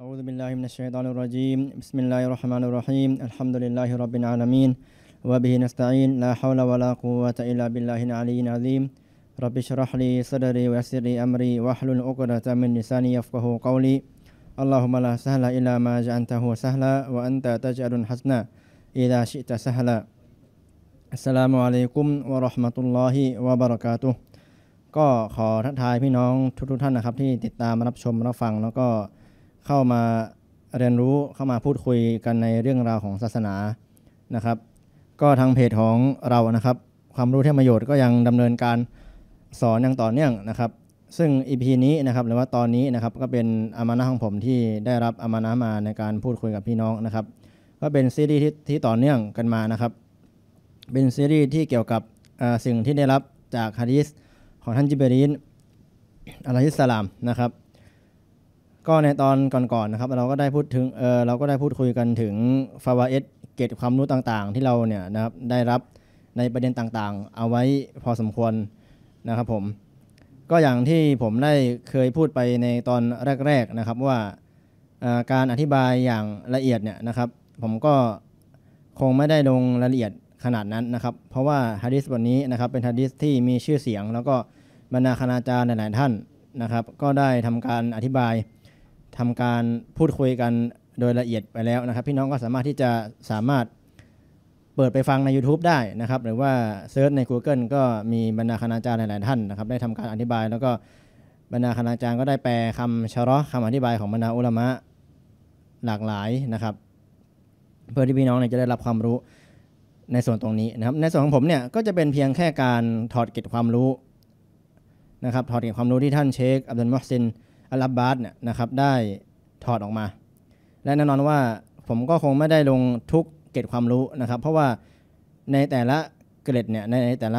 أعوذ بالله من الشيطان الرجيم بسم الله الرحمن الرحيم الحمد لله رب العالمين وبه نستعين لا حول ولا قوة إلا بالله العلي العظيم رب اشرح لي صدري ويسر لي أمري واحلل عقدة من لساني يفقه قولي اللهم لا سهل إلا ما جعلته سهلا وأنت تجعل حسنا إذا شئت سهلا السلام عليكم ورحمة الله وبركاته ก็ขอทักทายพี่น้องทุกๆท่านนะครับที่ติดตามรับชมรับฟังแล้วก็เข้ามาเรียนรู้เข้ามาพูดคุยกันในเรื่องราวของศาสนานะครับ ก็ทางเพจของเรานะครับ ความรู้ที่ประโยชน์ก็ยังดำเนินการสอนอย่างต่อเนื่องนะครับ ซึ่งอีพีนี้นะครับ หรือว่าตอนนี้นะครับก็เป็นอามานะของผมที่ได้รับอามานะมาในการพูดคุยกับพี่น้องนะครับก็เป็นซีรีส์ที่ต่อเนื่องกันมานะครับเป็นซีรีส์ที่เกี่ยวกับสิ่งที่ได้รับจากฮะดิษของท่านจิเบรีนอะลัยฮิสสลามนะครับก็ในตอนก่อนๆนะครับเราก็ได้พูดถึง เออเราก็ได้พูดคุยกันถึงฟาวเอสเกตความรู้ต่างๆ ที่เราเนี่ยนะครับได้รับในประเด็นต่างๆ เอาไว้พอสมควรนะครับผมก็อย่างที่ผมได้เคยพูดไปในตอนแรกๆนะครับว่าการอธิบายอย่างละเอียดเนี่ยนะครับผมก็คงไม่ได้ลงรายละเอียดขนาดนั้นนะครับ เพราะว่าฮะดิษบทนนี้นะครับเป็นฮะดิษที่มีชื่อเสียงแล้วก็บรรณาคณาจารย์หลายๆท่านนะครับก็ได้ทำการอธิบายทำการพูดคุยกันโดยละเอียดไปแล้วนะครับ พี่น้องก็สามารถที่จะสามารถเปิดไปฟังใน YouTube ได้นะครับ หรือว่าเซิร์ชใน Google ก็มีบรรณาคณาจารย์หลายๆท่านนะครับได้ทำการอธิบาย แล้วก็บรรณาคณาจารย์ก็ได้แปลคำชะรอคำอธิบายของบรรณาอุลามะ หลากหลายนะครับ เพื่อที่พี่น้องจะได้รับความรู้ในส่วนตรงนี้นะครับ ในส่วนของผมเนี่ยก็จะเป็นเพียงแค่การถอดเก็บความรู้นะครับถอดเก็บความรู้ที่ท่านเชคอับดุลมอสซินอัลบาสเนี่ยนะครับได้ถอดออกมา และแน่นอนว่า ผมก็คงไม่ได้ลงทุกเกตความรู้นะครับเพราะว่าในแต่ละเกรดเนี่ยในแต่ละ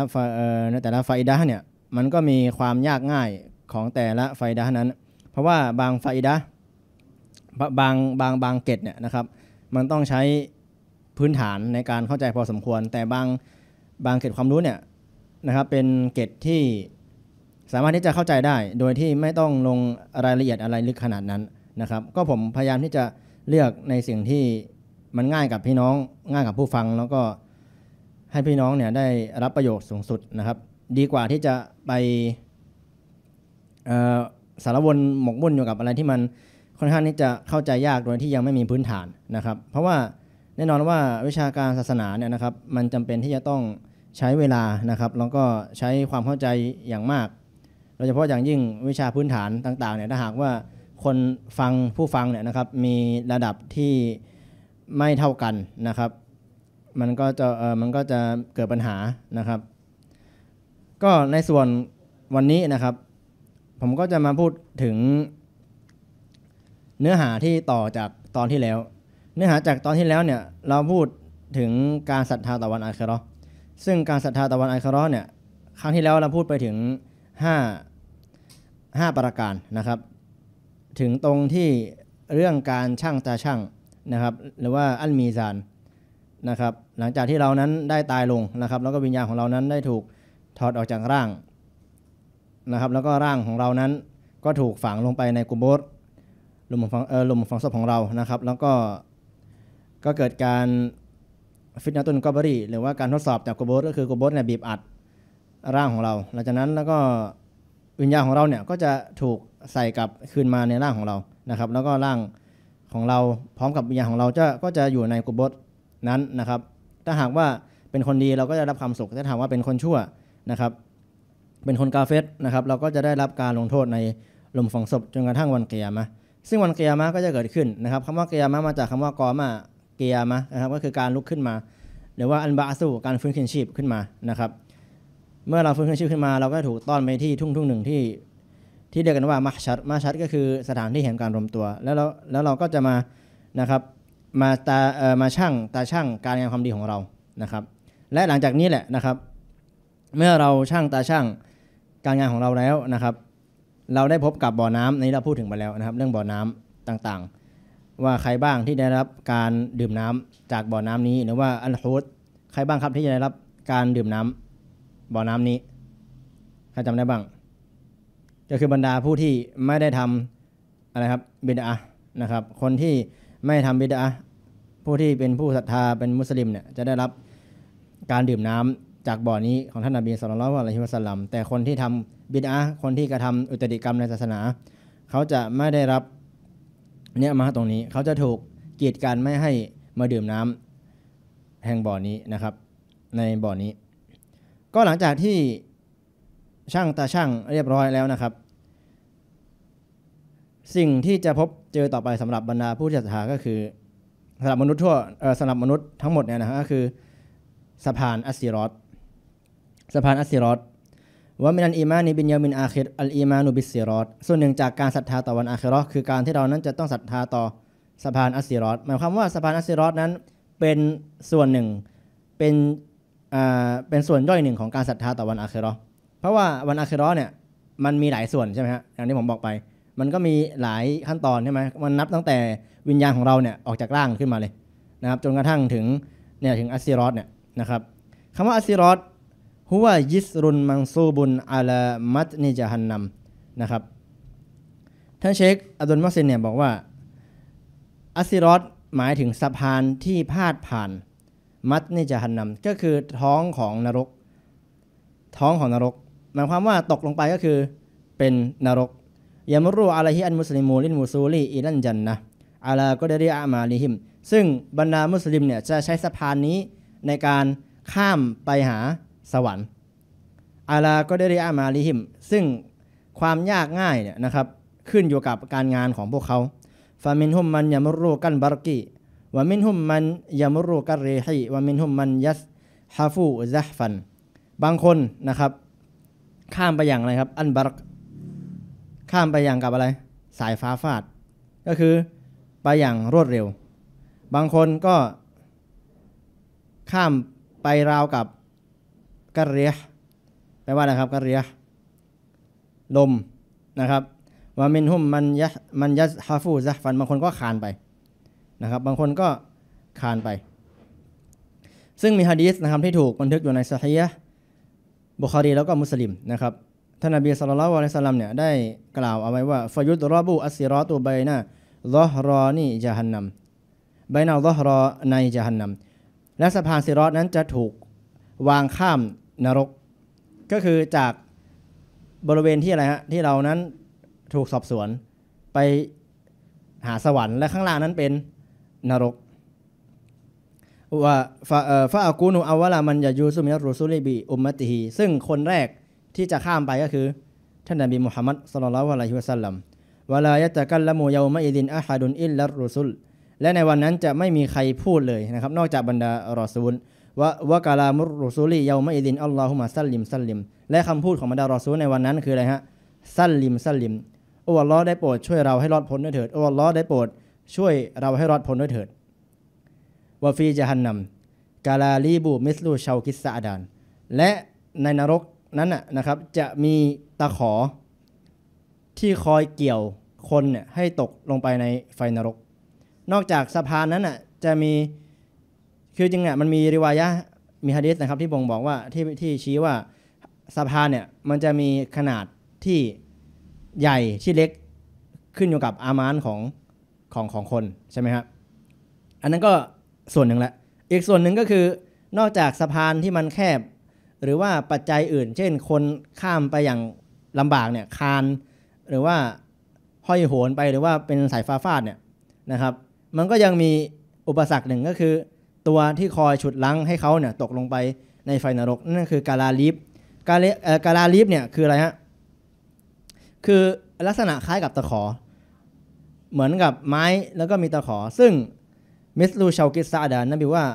ในแต่ละไฟด้าเนี่ยมันก็มีความยากง่ายของแต่ละไฟด้านั้นเพราะว่าบางไฟด้าบางบางบางเกตเนี่ยนะครับ มันต้องใช้พื้นฐานในการเข้าใจพอสมควร แต่บางบางเกตความรู้เนี่ยนะครับ เป็นเกตที่สามารถที่จะเข้าใจได้โดยที่ไม่ต้องลงรายละเอียดอะไรลึกขนาดนั้นนะครับ ก็ผมพยายามที่จะเลือกในสิ่งที่มันง่ายกับพี่น้องง่ายกับผู้ฟังแล้วก็ให้พี่น้องเนี่ยได้รับประโยชน์สูงสุดนะครับ ดีกว่าที่จะไปสารวนหมกมุ่นอยู่กับอะไรที่มันค่อนข้างที่จะเข้าใจยากโดยที่ยังไม่มีพื้นฐานนะครับ เพราะว่าแน่นอนว่า วิชาการศาสนาเนี่ยนะครับ มันจำเป็นที่จะต้องใช้เวลานะครับแล้วก็ใช้ความเข้าใจอย่างมากโดยเฉพาะอย่างยิ่งวิชาพื้นฐานต่างๆเนี่ยถ้าหากว่าคนฟังผู้ฟังเนี่ยนะครับมีระดับที่ไม่เท่ากันนะครับ มันก็จะเออมันก็จะเกิดปัญหานะครับ ก็ในส่วนวันนี้นะครับ ผมก็จะมาพูดถึงเนื้อหาที่ต่อจากตอนที่แล้ว เนื้อหาจากตอนที่แล้วเนี่ยเราพูดถึงการศรัทธาตะวันอัคราซึ่งการศรัทธาตะวันอัคราเนี่ยครั้งที่แล้วเราพูดไปถึง5 5ประการนะครับ ถึงตรงที่เรื่องการช่างตาช่างนะครับ หรือว่าอันมีซานนะครับ หลังจากที่เรานั้นได้ตายลงนะครับ แล้วก็วิญญาณของเรานั้นได้ถูกถอดออกจากร่างนะครับ แล้วก็ร่างของเรานั้นก็ถูกฝังลงไปในกุโบสหลุมฝังเออหลุมฝังศพของเรานะครับ แล้วก็ก็เกิดการฟิตนาตุนกอบรีหรือว่าการทดสอบจากกุโบสก็คือกุโบสเนี่ยบีบอัดร่างของเราหลังจากนั้นแล้วก็วิญญาณของเราเนี่ยก็จะถูกใส่กลับคืนมาในร่างของเรา นะครับ แล้วก็ร่างของเราพร้อมกับวิญญาณของเราจะก็จะอยู่ในกุบฏนั้นนะครับ ถ้าหากว่าเป็นคนดีเราก็จะรับความสุข ถ้าถามว่าเป็นคนชั่วนะครับ เป็นคนกาเฟสนะครับ เราก็จะได้รับการลงโทษในลมฝังศพจนกระทั่งวันเกียร์มา ซึ่งวันเกียร์มาก็จะเกิดขึ้นนะครับคำว่าเกียร์มามาจากคำว่ากอมาเกียร์มานะครับ ก็คือการลุกขึ้นมาหรือว่าอันบาสูการฟื้นคืนชีพขึ้นมา นะครับเมื่อเราฟื้นคืนชีพขึ้นมาเราก็ถูกต้อนไปที่ทุ่งทุ่งหนึ่งที่ ที่เรียกกันว่ามัชชัดมัชชัดก็คือสถานที่แห่งการรวมตัวแล้วเราแล้วเราก็จะมานะครับมาตาเอ่อมาช่างตาช่างการงานความดีของเรานะครับ และหลังจากนี้แหละนะครับ เมื่อเราช่างตาช่างการงานของเราแล้วนะครับ เราได้พบกับบ่อน้ำในเราพูดถึงไปแล้วนะครับ เรื่องบ่อน้ำต่างๆ ว่าใครบ้างที่ได้รับการดื่มน้ำ จากบ่อน้ำนี้หรือว่าอันโฮสใครบ้างครับที่จะได้รับการดื่มน้ำบ่อน้ำนี้ถ้าจำได้บ้าง ก็คือบรรดาผู้ที่ไม่ได้ทำอะไรครับบิดานะครับ คนที่ไม่ทำบิดาผู้ที่เป็นผู้ศรัทธาเป็นมุสลิมเนี่ยจะได้รับการดื่มน้ำ จากบ่อนี้ของท่านนบีสุลต่านละฮิวะสัลลัมแต่คนที่ทำบิดาคนที่กระทำอุตริกรรมในศาสนา เขาจะไม่ได้รับเนี่ยมาตรงนี้ เขาจะถูกกีดกันไม่ให้มาดื่มน้ำ แห่งบ่อนี้นะครับ ในบ่อนี้ก็หลังจากที่ช่างตาช่างเรียบร้อยแล้วนะครับ สิ่งที่จะพบเจอต่อไปสำหรับบรรดาผู้ศรัทธาก็คือสำหรับมนุษย์ทั่วสำหรับมนุษย์ทั้งหมดเนี่ยนะก็คือสะพานอัสซีรอตสะพานอัสซีรอตว่ามินันอีมานีบินยามินอาคิรอัลอีมานุบิสซีรอตส่วนหนึ่งจากการศรัทธาต่อวันอาคิรอคือการที่เรานั้นจะต้องศรัทธาต่อสะพานอัสซีรอตหมายความว่าสะพานอัสซีรอตนั้นเป็นส่วนหนึ่งเป็นเป็นส่วนย่อยหนึ่งของการศรัทธาต่อวันอาคิรอ เพราะว่าวันอาคิรอเนี่ยมันมีหลายส่วนใช่ไหมฮะอย่างที่ผมบอกไป มันก็มีหลายขั้นตอนใช่ไหมมันนับตั้งแต่วิญญาณของเราเนี่ยออกจากร่างขึ้นมาเลยนะครับจนกระทั่งถึงเนี่ยถึงอัสซีรอสเนี่ยนะครับคำว่าอัสซีรอสฮุวายิสรุนมังซูบุนอัลมัตนิจฮันนัมนะครับท่านเชคอัดุลมัสซินเนี่ยบอกว่าอัสซีรอสหมายถึงสะพานที่พาดผ่านมัดนี่จะหันนำก็คือท้องของนรก ท้องของนรกหมายความว่าตกลงไปก็คือเป็นนรกยามรูอะไรฮิอันมุสลิมูลินมูซูลีอีลันจันนะอาลาก็ได้เรียอามาลิฮิมซึ่งบรรดามุสลิมเนี่ยจะใช้สะพานนี้ในการข้ามไปหาสวรรค์อาลาก็ได้เรียอามาลิฮิมซึ่งความยากง่ายเนี่ยนะครับขึ้นอยู่กับการงานของพวกเขาฟามินฮุมมันยามรูกันบารกีวามินหุมมันยามุรุกัเรฮีวามินหุมมัน ยัสฮาฟูซะฟัน บางคนนะครับ ข้ามไปอย่างอะไรครับ อันบารักข้ามไปอย่างกับอะไร สายฟ้าฟาด ก็คือไปอย่างรวดเร็ว บางคนก็ ข้ามไปราวกับกระเรียแปลว่าอะไรครับกระเรียลมนะครับว่ามินหุมมันยะมันยะสฮาฟูซะฟันบางคนก็คานไปนะครับบางคนก็คานไป ซึ่งมีฮะดีสนะครับที่ถูกบันทึกอยู่ในสฮียะบุคารีแล้วก็มุสลิมนะครับท่านอับีสุลตลานละสลัมเนี่ยได้กล่าวเอาไว้ว่าฟยุตรอบูอัสซิรอตูใบนะลอฮรอนี่จะหันนำใบหน้าลอฮรอในจะหันนำและสะพานซิรอตนั้นจะถูกวางข้ามนรก ก็คือจากบริเวณที่อะไรฮะที่เรานั้นถูกสอบสวนไปหาสวรรค์และข้างล่างนั้นเป็นนรกว่าฟาอากูนูอาวะลามันยายูซุมิรุซุลีบีอุมมติฮีซึ่งคนแรกที่จะข้ามไปก็คือ ท่านนบีมุฮัมมัดสุลลัลวะลัยฮิวะสัลลัมวะลายะตะกัลละมูยาวมะอิดินอะฮะดุนอิลลัรุซุลและในวันนั้นจะไม่มีใครพูดเลยนะครับนอกจากบรรดารอซูลว่าวะกาลามุรุซุลียาวมะอิดินอัลลอฮุมะสัลลิมสัลลิมและคำพูดของบรรดารอซูลในวันนั้นคืออะไรฮะสัลลิมสัลลิมโอ้ัลลอฮ์ได้โปรดช่วยเราให้รอดพ้นด้วยเถิดโอ้อัลลอฮ์ได้โปรดช่วยเราให้รอดพ้นด้วยเถิดวาฟีจะหันนำกาลาลีบูมิสลูชาวกิสซาดานและในนรกนั้นนะครับ จะมีตะขอที่คอยเกี่ยวคนเนี่ยให้ตกลงไปในไฟนรก นอกจากสะพานนั้น่ะจะมี คือจริงเนี่ยมันมีริวายะมีฮะดิษนะครับ ที่บ่งบอกว่าที่ที่ชี้ว่าสะพานเนี่ยมันจะมีขนาดที่ใหญ่ที่เล็กขึ้นอยู่กับอามานของของของคน ใช่ไหมครับอันนั้นก็ส่วนหนึ่งละอีกส่วนหนึ่งก็คือ นอกจากสะพานที่มันแคบ หรือว่าปัจจัยอื่น เช่น คนข้ามไปอย่างลำบากเนี่ยคาน หรือว่าห้อยโหนไปหรือว่าเป็นสายฟ้าฟาดเนี่ยนะครับ มันก็ยังมีอุปสรรคหนึ่งก็คือ ตัวที่คอยฉุดลั้งให้เขาเนี่ยตกลงไปในไฟนรกนั่นคือกาลาลิฟกาลากาลาลิฟเนี่ยคืออะไรฮะคือลักษณะคล้ายกับตะขอเหมือนกับไม้แล้วก็มีตะขอ ซึ่งมิสลูชาวกิซาดานนับนแว่า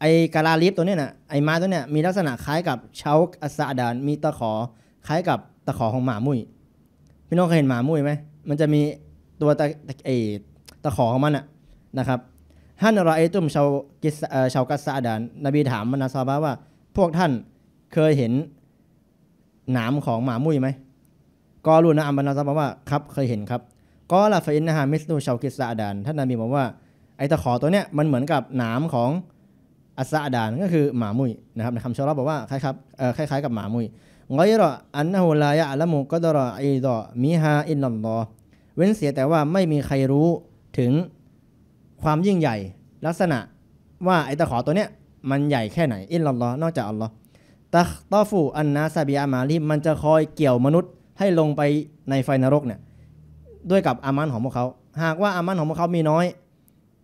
ไอกาลาลิฟตัวเนี้ยนะไอไม้ตัวเนี้ยมีลักษณะคล้ายกับชาวอัสซาดาน มีตะขอคล้ายกับตะขอของหมามุ้ยพี่น้องเคยเห็นหมามุ้ยไหม มันจะมีตัวตะไอตะขอของมันอะนะครับท่านรอไอตุมชาวกิสชาวกัสซาดานนบีถามมนาซาบะว่า พวกท่านเคยเห็นหนามของหมามุ้ยไหมก็รู้นะอัมบานาซาบะว่าครับเคยเห็นครับก็ลาฟินนะฮะมิสนูชาวกิสซาดานท่านนบีบอกว่าไอตะขอตัวเนี้ยมันเหมือนกับหนามของอัสซาดาน ก็คือหมามุยนะครับในคำชาร์บอกว่าคล้ายครับเออคล้ายๆ กับหมามุยงอยรออันนะฮูลายะละมุกดรออีดอมิฮาอินลอรอเว้นเสียแต่ว่าไม่มีใครรู้ถึงความยิ่งใหญ่ลักษณะ ว่าไอตะขอตัวเนี้ยมันใหญ่แค่ไหน อินลอรอนอกจากอัลลอฮ์ตะตอฟูอันนาซาบิอามาลีมันจะคอยเกี่ยวมนุษย์ให้ลงไปในไฟนรกเนี่ยด้วยกับอามันของพวกเขา หากว่าอามันของพวกเขามีน้อย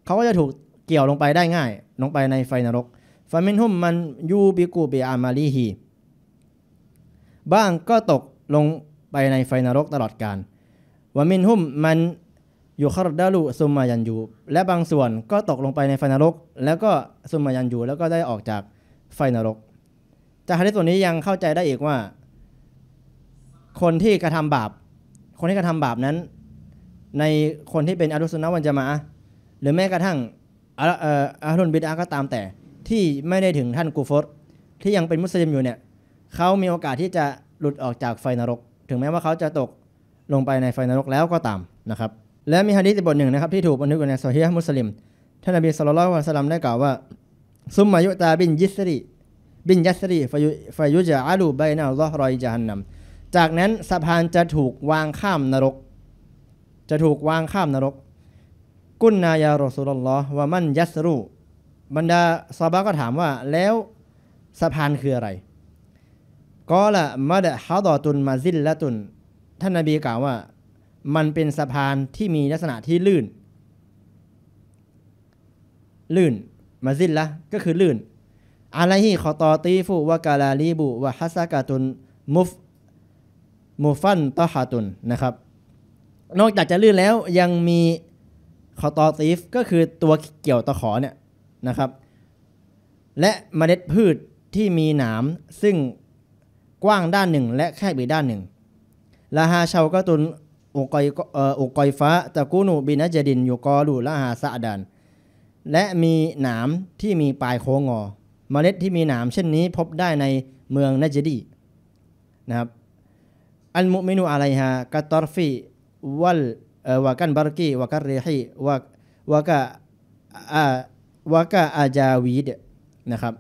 เขาก็จะถูกเกี่ยวลงไปได้ง่าย ลงไปในไฟนรก ฟามินหุมมันยูบิกูเบอามาลีฮีบ้างก็ตกลงไปในไฟนรกตลอดกาลวามินหุมมันอยู่คารดาลุซุมมายันยูและบางส่วนก็ตกลงไปในไฟนรก แล้วก็ซุมมายันยูแล้วก็ได้ออกจากไฟนรกจากฮะดิษตัวนี้ยังเข้าใจได้อีกว่า คนที่กระทำบาป คนที่กระทำบาปนั้นในคนที่เป็นอารุสุนนะวันจะมาหรือแม้กระทั่งอารุนบิดาก็ตามแต่ที่ไม่ได้ถึงท่านกูฟรที่ยังเป็นมุสลิมอยู่เนี่ยเขามีโอกาสที่จะหลุดออกจากไฟนรก ถึงแม้ว่าเขาจะตกลงไปในไฟนรกแล้วก็ตามนะครับ และมีฮะดีษบทหนึ่งนะครับที่ถูกบันทึกในโซฮีฮ์มุสลิมท่านอับีสุลต่านะสลัมได้กล่าวว่า ซุมมายุตาบินยิสรีบินยัสรีฟายุจะอาลูไบนาลอรอยจาันนัมจากนั้นสะพานจะถูกวางข้ามนรกจะถูกวางข้ามนรก กุนนายารสุลลอฮ์ว่ามันยัสรุบรรดาซาบะก็ถามว่าแล้วสะพานคืออะไรก็ละมัดฮาดอตุนมาซิลละตุน ท่านนาบีกล่าวว่า มันเป็นสะพานที่มีลักษณะที่ลื่น ลื่นมาซิลละก็คือลื่นอะไรฮีขอตอตีฟุวากาลาลีบุวะฮัสกาตุนมุฟมุฟันตอฮาตุนนะครับนอกจากจะลื่นแล้วยังมีคอตอซีฟก็คือตัวเกี่ยวตะขอเนี่ยนะครับ และเมล็ดพืชที่มีหนามซึ่งกว้างด้านหนึ่งและแคบอีกด้านหนึ่งลาฮาชาวกตุนอกอยอกอยฟ้าตะกูนูบินาเจดินอยู่กอรูลาฮาซาดันและมีหนามที่มีปลายโค้งงอเมล็ดที่มีหนามเช่นนี้พบได้ในเมืองนาจดีนะครับ อันมุมินูอะไรฮะกาตอรฟีวัลวากันบารกีวากันเรฮีวาวากะวากะอาจาวีดนะครับ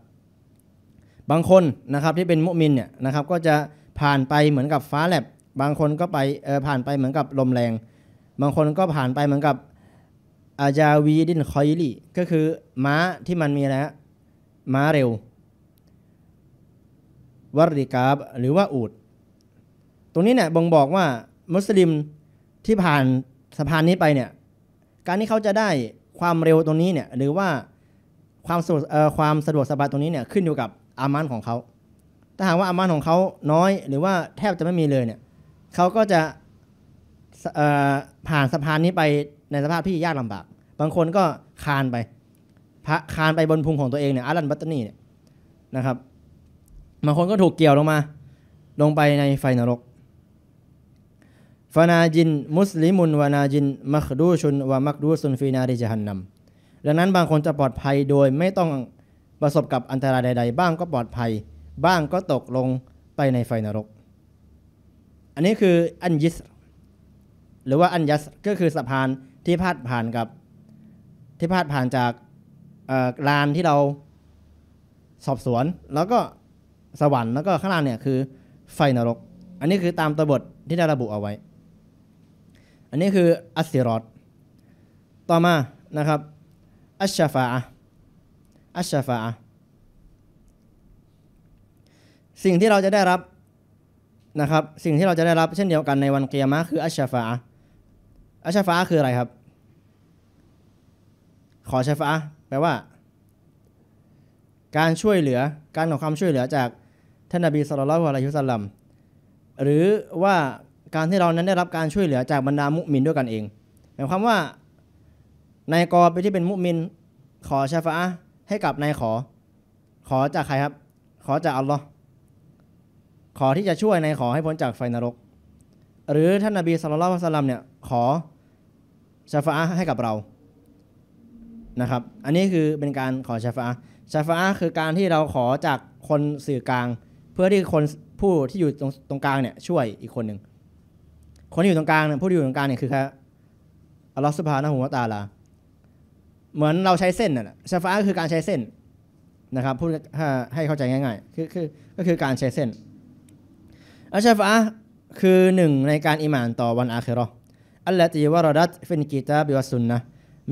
บางคนนะครับที่เป็นมุมินเนี่ยนะครับก็จะผ่านไปเหมือนกับฟ้าแลบบางคนก็ไปผ่านไปเหมือนกับลมแรงบางคนก็ผ่านไปเหมือนกับอาจาวีดินคอยลี่ก็คือม้าที่มันมี้ะม้าเร็ววาริกาบหรือว่าอูดตรงนี้เนี่ยบ่งบอกว่ามุสลิมที่ผ่านสะพานนี้ไปเนี่ย การที่เขาจะได้ความเร็วตรงนี้เนี่ยหรือว่าความสะดวกความสะดวกสบายตรงนี้เนี่ยขึ้นอยู่กับอามันของเขา ถ้าหากว่าอามันของเขาน้อยหรือว่าแทบจะไม่มีเลยเนี่ยเขาก็จะผ่านสะพานนี้ไปในสภาพที่ยากลำบาก บางคนก็คานไป พระคานไปบนพุงของตัวเองเนี่ยอารันบัตตนีเนี่ยนะครับ บางคนก็ถูกเกี่ยวลงมา ลงไปในไฟนรกนาจินมุสลิมุนวานาจิน มักดูชุนวามักดูซุนฟีนาริจฮันนัมดังนั้นบางคนจะปลอดภัยโดยไม่ต้องประสบกับอันตรายใด ๆ บ้างก็ปลอดภัย บ้างก็ตกลงไปในไฟนรก อันนี้คืออันยิสหรือว่าอันยัสก็คือสะพานที่พาดผ่านกับที่พาดผ่านจากลานที่เราสอบสวนแล้วก็สวรรค์แล้วก็ข้างล่างเนี่ยคือไฟนรก อันนี้คือตามตัวบทที่ได้ระบุเอาไว้อันนี้คืออัสซิรอตต่อมานะครับอัชชาฟาอัชชาฟาสิ่งที่เราจะได้รับนะครับสิ่งที่เราจะได้รับเช่นเดียวกันในวันเกียรมะคืออัชชาฟาอัชชาฟาคืออะไรครับ ขอชาฟาแปลว่า การช่วยเหลือการขอความช่วยเหลือจากท่านนบีสุลต่านละฮ์อะลัยฮุสซลัมหรือว่าการที่เรานั้นได้รับการช่วยเหลือจากบรรดามุมินด้วยกันเองหมายความว่านายกอไปที่เป็นมุมิน ขอชาฟะให้กับนายขอ ขอจากใครครับ ขอจากอัลลอฮ์ขอที่จะช่วยนายขอให้พ้นจากไฟนรก หรือท่านนาบีสุลต่านลัมเนี่ยขอชาฟะให้กับเรานะครับอันนี้คือเป็นการขอชาฟะชาฟะคือการที่เราขอจากคนสื่อกลาง เพื่อที่คนผู้ที่อยู่ตรงตรงกลางเนี่ยช่วยอีกคนหนึ่งคนที่อยู่ตรงกลางเนี่ยผู้ที่อยู่ตรงกลางเนี่ยคือใครอัลลอฮฺสุภฮานะหัวตาลาเหมือนเราใช้เส้นน่ะชาฟ้าคือการใช้เส้นนะครับพูดให้เข้าใจง่ายๆ คือคือก็คือการใช้เส้นอัลชฟะคือหนึ่งในการอิมานต่อวันอาคิรออัลลตีวารดัตฟินกีตาบิวสุนนะ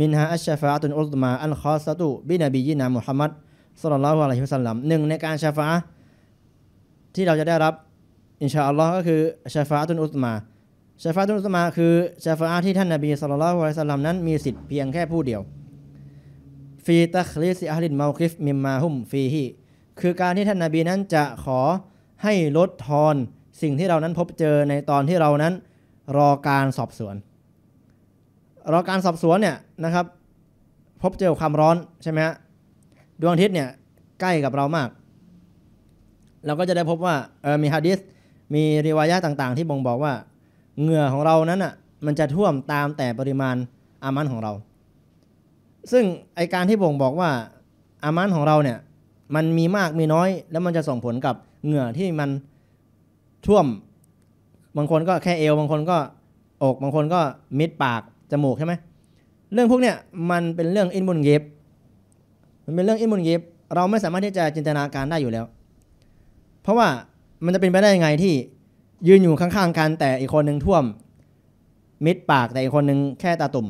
มินฮาอัลชฟะตุนอุลตมาอันคอสตุบินบียินามุฮัมมัดสุลลัลลอฮุอะลัยฮิวสัลลัมหนึ่งในการชาฟะที่เราจะได้รับ อินชาอัลลอฮ์ก็คือชาฟะตุนอุลตมาชาฟาตุลอุสมาคือชาฟาที่ท่านนบีสุลต่านละสัลลัมนั้นมีสิทธิ์เพียงแค่ผู้เดียว ฟีตัคลิสอาลินมาคิฟมิมมาหุมฟีฮีคือการที่ท่านนบีนั้นจะขอให้ลดทอนสิ่งที่เรานั้นพบเจอในตอนที่เรานั้น รอการสอบสวน รอการสอบสวนเนี่ยนะครับ พบเจอความร้อนใช่ไหมฮะดวงอาทิตย์เนี่ยใกล้กับเรามาก เราก็จะได้พบว่าเออมีฮะดิษมีรีวายะต่างๆที่บ่งบอกว่าเหงื่อของเรานั้นอ่ะมันจะท่วมตามแต่ปริมาณอามันของเรา ซึ่งไอการที่บ่งบอกว่าอามันของเราเนี่ยมันมีมากมีน้อย แล้วมันจะส่งผลกับเหงื่อที่มันท่วมบางคนก็แค่เอวบางคนก็อกบางคนก็มิดปากจมูกใช่ไหมเรื่องพวกเนี้ยมันเป็นเรื่องอินบุญเย็บมันเป็นเรื่องอินบุญเย็บเราไม่สามารถที่จะจินตนาการได้อยู่แล้ว เพราะว่ามันจะเป็นไปได้ยังไงที่ยืนอยู่ข้าง ๆกันแต่อีกคนหนึ่งท่วม มิดปากแต่อีกคนหนึ่งแค่ตาตุ่ม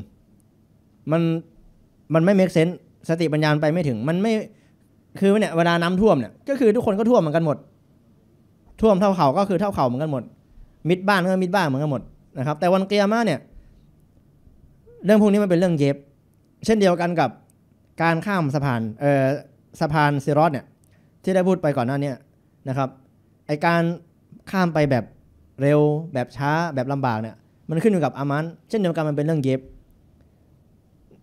มันมันไม่เมกเซนสสติปัญญาไปไม่ถึง มันไม่คือเนี่ยเวลาน้ำท่วมเนี่ยก็คือทุกคนก็ท่วมเหมือนกันหมด ท่วมเท่าเขาก็คือเท่าเขาเหมือนกันหมดมิดบ้านก็มิดบ้านเหมือนกันหมดนะครับแต่วันเกียร์มาเนี่ย เรื่องพวกนี้มันเป็นเรื่องเย็บ เช่นเดียวกันกับการข้ามสะพานเอ่อสะพานซีรอส เนี่ย ที่ได้พูดไปก่อนหน้านี้นะครับไอการข้ามไปแบบเร็วแบบช้าแบบลำบากเนี่ย มันขึ้นอยู่กับอามันเช่นเดียวกันมันเป็นเรื่องเย็บ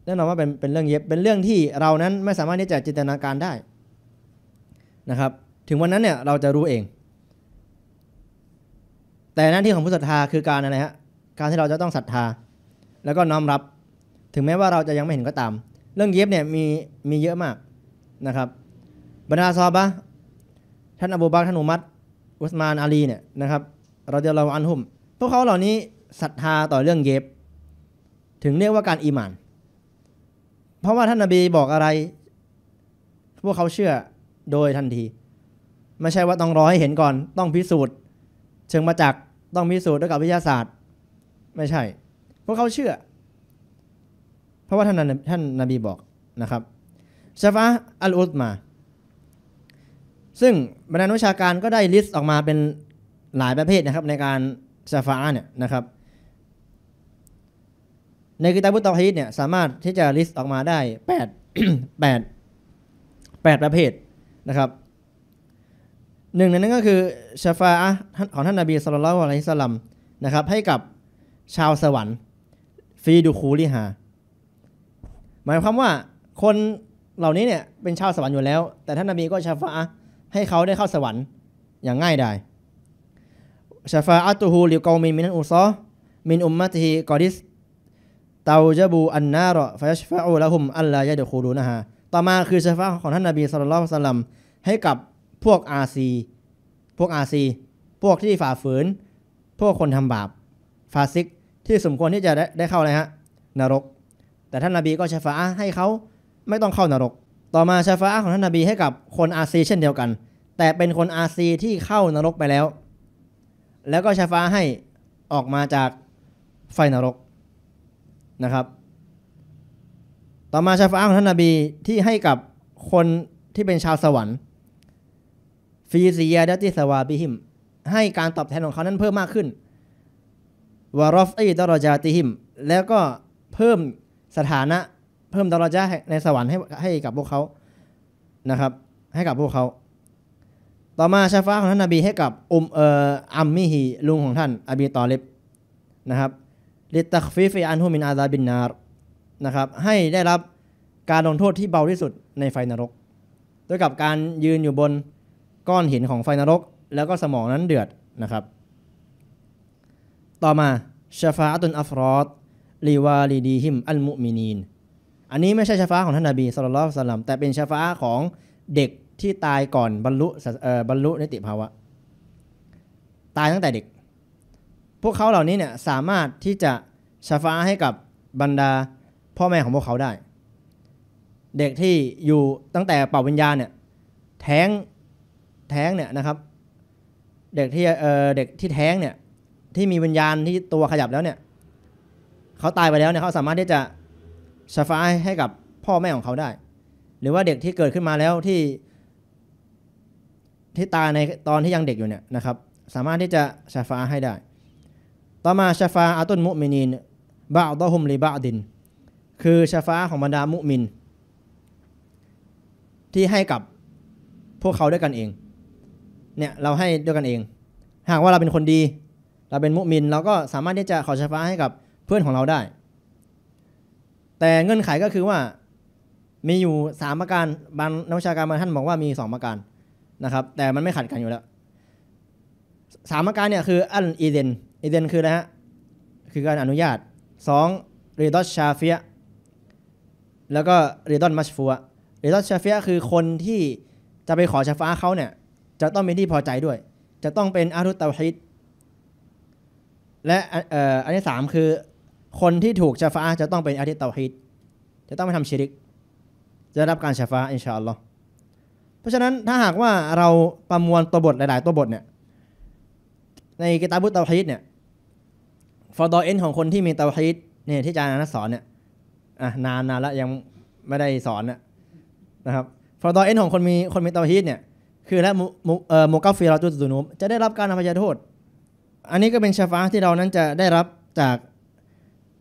แน่นอนว่าเป็นเป็นเรื่องเย็บเป็นเรื่องที่เรานั้นไม่สามารถที่จะจินตนาการได้นะครับ ถึงวันนั้นเนี่ยเราจะรู้เอง แต่หน้าที่ของผู้ศรัทธาคือการอะไรฮะการที่เราจะต้องศรัทธา แล้วก็น้อมรับ ถึงแม้ว่าเราจะยังไม่เห็นก็ตาม เรื่องเย็บเนี่ยมีมีเยอะมากนะครับบรรดาซอบะท่านอบูบักท่านอุมัตอุสมานอาลีเนี่ยนะครับรเดียวเราอันหุมพวกเขาเหล่านี้ศรัทธาต่อเรื่องเย็บ ถึงเรียกว่าการอิมานเพราะว่าท่านนาบีบอกอะไร พวกเขาเชื่อโดยทันที ไม่ใช่ว่าต้องรอให้เห็นก่อนต้องพิสูจน์ เชิงมาจากต้องพิสูจน์ด้วยกับวิทยาศาสตร์ ไม่ใช่ พวกเขาเชื่อ เพราะว่าท่านท่านนาบีบอกนะครับชฟะอัลอุตมา ซึ่งบรรดาวิชาการก็ได้ลิสต์ออกมาเป็นหลายประเภทนะครับ ในการซาฟาเนี่ยนะครับ ในกิตาบุตตอฮิตเนี่ย สามารถที่จะลิสต์ออกมาได้8 8 8ประเภทนะครับหนึ่งในนั้นก็คือชาฟาของท่านนาบีสุลต่านอะอัลฮิสลัมนะครับ ให้กับชาวสวรรค์ ฟีดูคูลิฮาหมายความว่าคนเหล่านี้เนี่ยเป็นชาวสวรรค์อยู่แล้วแต่ท่านนาบีก็ชาฟาให้เขาได้เข้าสวรรค์อย่างง่ายดายชฟาอัตุฮูลิกามิมินอุซอมินอุมมะติฮิกอดิสเตาจบูอันนารอฟยชฟาอูละหุมอัลลายะดคูดูนะฮะต่อมาคือชฟาของท่านนบีสุลต่านสัลลัม ให้กับพวกอาซี พวกอาซี พวกที่ฝ่าฝืน พวกคนทำบาป ฟาซิกที่สมควรที่จะได้ได้เข้าอะไรฮะ นรก แต่ท่านนบีก็ชฟาให้เขาไม่ต้องเข้านรก ต่อมาชฟาของท่านนบีให้กับคนอาซีเช่นเดียวกัน แต่เป็นคนอาซีที่เข้านรกไปแล้วแล้วก็ช้ฟ้าให้ออกมาจากไฟนรกนะครับ ต่อมาช้ฟ้าของท่านนาบีที่ให้กับคนที่เป็นชาวสวรรค์ ฟีซียดัติสวาบิหิม ให้การตอบแทนของเขานั้นเพิ่มมากขึ้นวารอฟอีดอรจาติหิม แล้วก็เพิ่มสถานะ เพิ่มดอรจาในสวรรค์ให้ให้กับพวกเขานะครับ ให้กับพวกเขาต่อมาชาฟ้าของท่านนาบีให้กับอุมเอ่ออัมมิฮีลุงของท่าน อบีตอลิบนะครับ ลิตักฟิฟิอันฮุมินอาซาบินนารนะครับให้ได้รับการลงโทษที่เบาที่สุดในไฟนรก ด้วยกับการยืนอยู่บนก้อนหินของไฟนรก แล้วก็สมองนั้นเดือดนะครับ ต่อมาชาฟ้าตุนอัฟรอตลีวาลีดีฮิมอัลมุมินีน อันนี้ไม่ใช่ชาฟ้าของท่านนาบีสุลต่านแต่เป็นชาฟ้าของเด็กที่ตายก่อนบรรลุบรรลุนิติภาวะตายตั้งแต่เด็ก พวกเขาเหล่านี้เนี่ยสามารถที่จะชฟ้าให้กับบรรดาพ่อแม่ของพวกเขาได้ เด็กที่อยู่ตั้งแต่เป่าวิญญาณเนี่ย แท้งแท้งเนี่ยนะครับ เด็กที่เด็กที่แท้งเนี่ยที่มีวิญญาณที่ตัวขยับแล้วเนี่ยเขาตายไปแล้วเนี่ยเขาสามารถที่จะชฟ้าให้กับพ่อแม่ของเขาได้ หรือว่าเด็กที่เกิดขึ้นมาแล้วที่ที่ตายในตอนที่ยังเด็กอยู่เนี่ยนะครับสามารถที่จะชาฟาให้ได้ ต่อมาชาฟาอาตุนมุมินีนบาอัลตอฮุมลีบาดิน คือชาฟาของบรรดามุมิน ที่ให้กับพวกเขาด้วยกันเอง เนี่ยเราให้ด้วยกันเอง หากว่าเราเป็นคนดี เราเป็นมุมินเราก็สามารถที่จะ ขอชาฟาให้กับเพื่อนของเราได้ แต่เงื่อนไขก็คือว่ามีอยู่3ประการบางนักวิชาการบางท่านบอกว่ามี2ประการนะครับแต่มันไม่ขัดกันอยู่แล้วสามอาการเนี่ยคืออันอีเดนอีเดนคืออะไรฮะ คือการอนุญาตสองรีดอชชาเฟียแล้วก็รีดอนมัชฟัวรีดอชชาเฟียคือคนที่ จะไปขอชาฟ้าเขาเนี่ยจะต้องเป็นที่พอใจด้วย จะต้องเป็นอารุตตาฮิต และอันที่สามคือ คนที่ถูกชาฟ้าจะต้องเป็นอาริตเตาฮิต จะต้องไม่ทำชิริก จะรับการชาฟ้าอินชาอัลลอฮ์เพราะฉะนั้นถ้าหากว่าเราประมวลตัวบทหลาย ๆ ตัวบทเนี่ย ในกิตาบุตเตาฮิตเนี่ยฟอร์ดเอ็นของคนที่มีเตาฮิตเนี่ยที่อาจารย์นัสสอนเนี่ยอ่ะนานนานแล้วยังไม่ได้สอนนะครับฟอร์ดเอ็นของคนมีคนมีเตาฮิตเนี่ยคือและโมกัฟฟีราจุดสุนุมจะได้รับการอภัยโทษ อันนี้ก็เป็นชาฟ้าที่เรานั้นจะได้รับจาก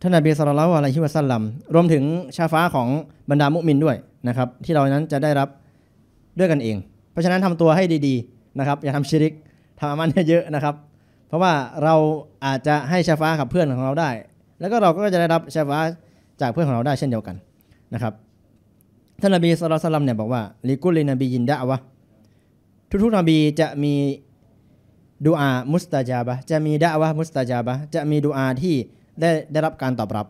ท่านับีุลต่าะ์อะฮิวาซัลลัมรวมถึงชาฟ้าของบรรดามุมินด้วยนะครับ ที่เรานั้นจะได้รับด้วยกันเอง เพราะฉะนั้นทำตัวให้ดี ๆ นะครับ อย่าทำชิริก ทำอามันเยอะๆ นะครับ เพราะว่าเราอาจจะให้ชาฟ้ากับเพื่อนของเราได้ แล้วก็เราก็จะได้รับชาฟ้าจากเพื่อนของเราได้เช่นเดียวกันนะครับ ท่านนบีสุลต่านเนี่ยบอกว่าลิกุลินบียินดะวะ ทุกๆ นบีจะมีดูอามุสตาจาบะ จะมีดะวะมุสตาจาบะจะมีดูอาที่ได้ได้รับการตอบรับ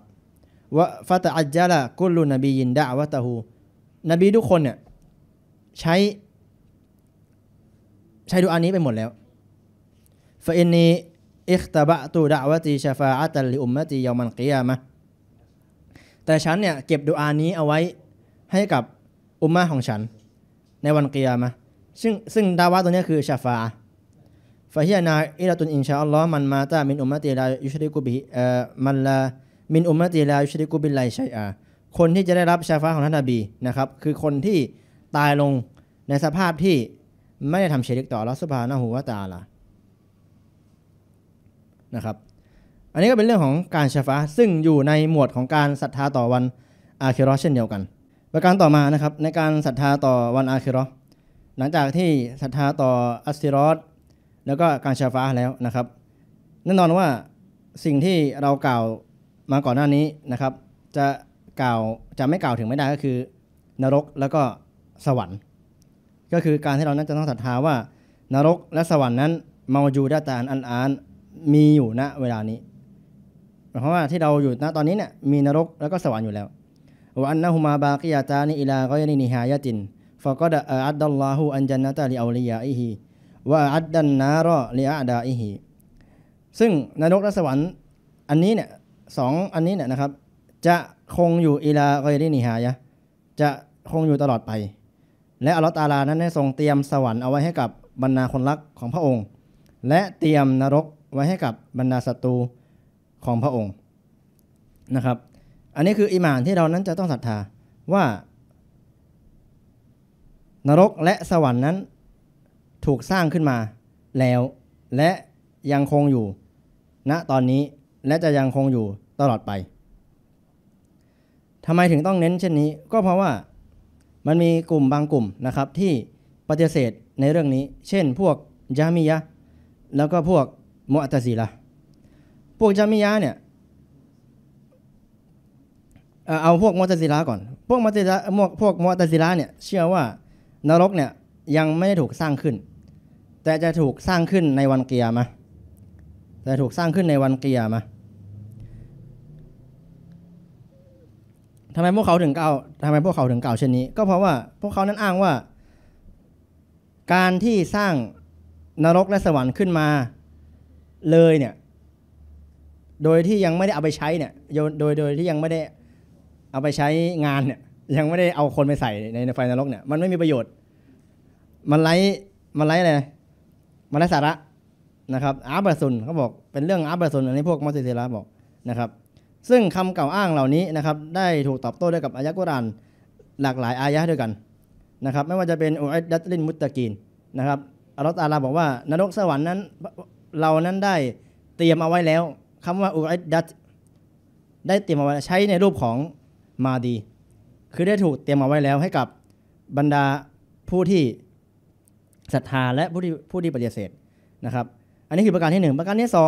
วะฟาตอัจจาละกุลุนบียินดะวะตะฮูนบีทุกคนเนี่ยใช้ใช้ดูอันนี้ไปหมดแล้วฟาอินนีอิคตาบะตูดาวะตีชาฟาอัตัลลิอุมมะตียามันกิยามะแต่ฉันเนี่ยเก็บดูอานี้เอาไว้ให้กับอุมมะของฉัน ในวันกิยามะซึ่งซึ่ง ดาวะตัวนี้คือชาฟาฟาฮิยานา อิละตุน อินชาอัลลอฮ์มันมาตามินอุมมะตีลา ยุชริกุบิเอ่อมันลามินอุมมะตีลายุชริกุบิไลชัยอาคนที่จะได้รับชาฟาของท่านนบีนะครับ คือคนที่ตายลงในสภาพที่ไม่ได้ทำเชริกต่อรัสบานาหูวตาละนะครับ อันนี้ก็เป็นเรื่องของการชฟะซึ่งอยู่ในหมวดของการศรัทธาต่อวันอาคิรอเช่นเดียวกัน ประการต่อมานะครับในการศรัทธาต่อวันอาคิรอหลังจากที่ศรัทธาต่ออัสซิรอสแล้วก็การชฟ้าแล้วนะครับแน่นอนว่าสิ่งที่เรากล่าวมาก่อนหน้านี้นะครับ จะกล่าวจะไม่กล่าวถึงไม่ได้ก็คือ นรกแล้วก็สวรรค์ก็คือการที่เรานั้นจะต้องศรัทธาว่า นรกและสวรรค์นั้น เมายูดาตานอันอานมีอยู่ณเวลานี้หมายความว่าที่เราอยู่ณตอนนี้เนี่ยมีนรกแล้วก็สวรรค์อยู่แล้ววันนะฮุมาบากียาจานิอิลาก็ยนินิฮายาจินฟะก็ดะอัดดัลลาหูอันจันนตาลิอัลียาอิฮีว่าอัดดันนารอลิอาดาอิฮีซึ่งนรกและสวรรค์ อันนี้เนี่ยสองอันนี้เนี่ยนะครับ จะคงอยู่อิลาก็ยนินิฮายะจะคงอยู่ตลอดไปและอัลลอฮตาลานั้นได้ทรงเตรียมสวรรค์เอาไว้ให้กับบรรดาคนรักของพระองค์ และเตรียมนรกไว้ให้กับบรรดาศัตรูของพระองค์นะครับ อันนี้คืออิมานที่เรานั้นจะต้องศรัทธาว่า นรกและสวรรค์นั้น ถูกสร้างขึ้นมาแล้ว และยังคงอยู่ณนะตอนนี้และจะยังคงอยู่ตลอดไปทำไมถึงต้องเน้นเช่นนี้ก็เพราะว่ามันมีกลุ่มบางกลุ่มนะครับที่ปฏิเสธในเรื่องนี้ เช่นพวกยามิยะ แล้วก็พวกมุอัตซีละพวกยามิยะเนี่ยเอาพวกมุอัตซีละก่อน พวกมุอัตซีละพวกมุอัตซีละเนี่ยเชื่อว่านรกเนี่ยยังไม่ได้ถูกสร้างขึ้น แต่จะถูกสร้างขึ้นในวันเกียร์มาแต่ถูกสร้างขึ้นในวันเกียร์มาทำไมพวกเขาถึงกล่าวทำไมพวกเขาถึงกล่าวเช่นนี้ ก็เพราะว่า พวกเขานั้นอ้างว่า การที่สร้างนรกและสวรรค์ขึ้นมาเลยเนี่ย โดยที่ยังไม่ได้เอาไปใช้เนี่ยโดยโดยที่ยังไม่ได้เอาไปใช้งานเนี่ย ยังไม่ได้เอาคนไปใส่ในไฟนรกเนี่ยมันไม่มีประโยชน์ มันไรมันไรอะไรมันไรสาระนะครับอาบัสุนเขาบอก เป็นเรื่องอาบัสุนอันนี้พวกมัสเซเซราบอกนะครับซึ่งคำกล่าวอ้างเหล่านี้นะครับได้ถูกตอบโต้ด้วยกับอายะกุรานหลากหลายอายะด้วยกันนะครับไม่ว่าจะเป็นอุอัดัตลินมุตตะกีนนะครับอัลลอฮฺอาลาบอกว่านรกสวรรค์นั้นเรานั้นได้เตรียมเอาไว้แล้ว คำว่าอุอัดดัตได้เตรียมเอาไว้ใช้ในรูปของมาดี คือได้ถูกเตรียมเอาไว้แล้วให้กับบรรดาผู้ที่ศรัทธาและผู้ที่ผู้ที่ปฏิเสธนะครับ อันนี้คือประการที่ 1 ประการที่ 2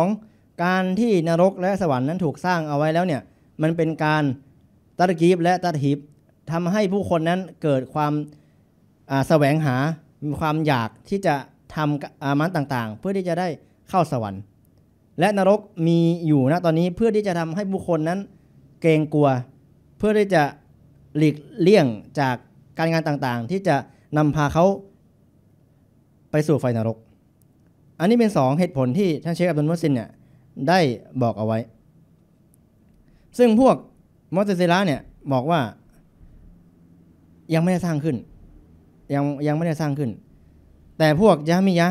การที่นรกและสวรรค์นั้นถูกสร้างเอาไว้แล้วเนี่ยมันเป็นการตัดกีบและตัดหิบทำให้ผู้คนนั้นเกิดความแสวงหามีความอยากที่จะทำอามันต่างๆ เพื่อที่จะได้เข้าสวรรค์ และนรกมีอยู่ณตอนนี้เพื่อที่จะทำให้ผู้คนนั้นเกรงกลัว เพื่อที่จะหลีกเลี่ยงจากการงานต่างๆ ที่จะนำพาเขาไปสู่ไฟนรก อันนี้เป็น2เหตุผลที่ท่านเชคอับดุลมุสินเนี่ยได้บอกเอาไว้ ซึ่งพวกมอสเซเลาเนี่ยบอกว่ายังไม่ได้สร้างขึ้น ยังยังไม่ได้สร้างขึ้น แต่พวกยามิยะ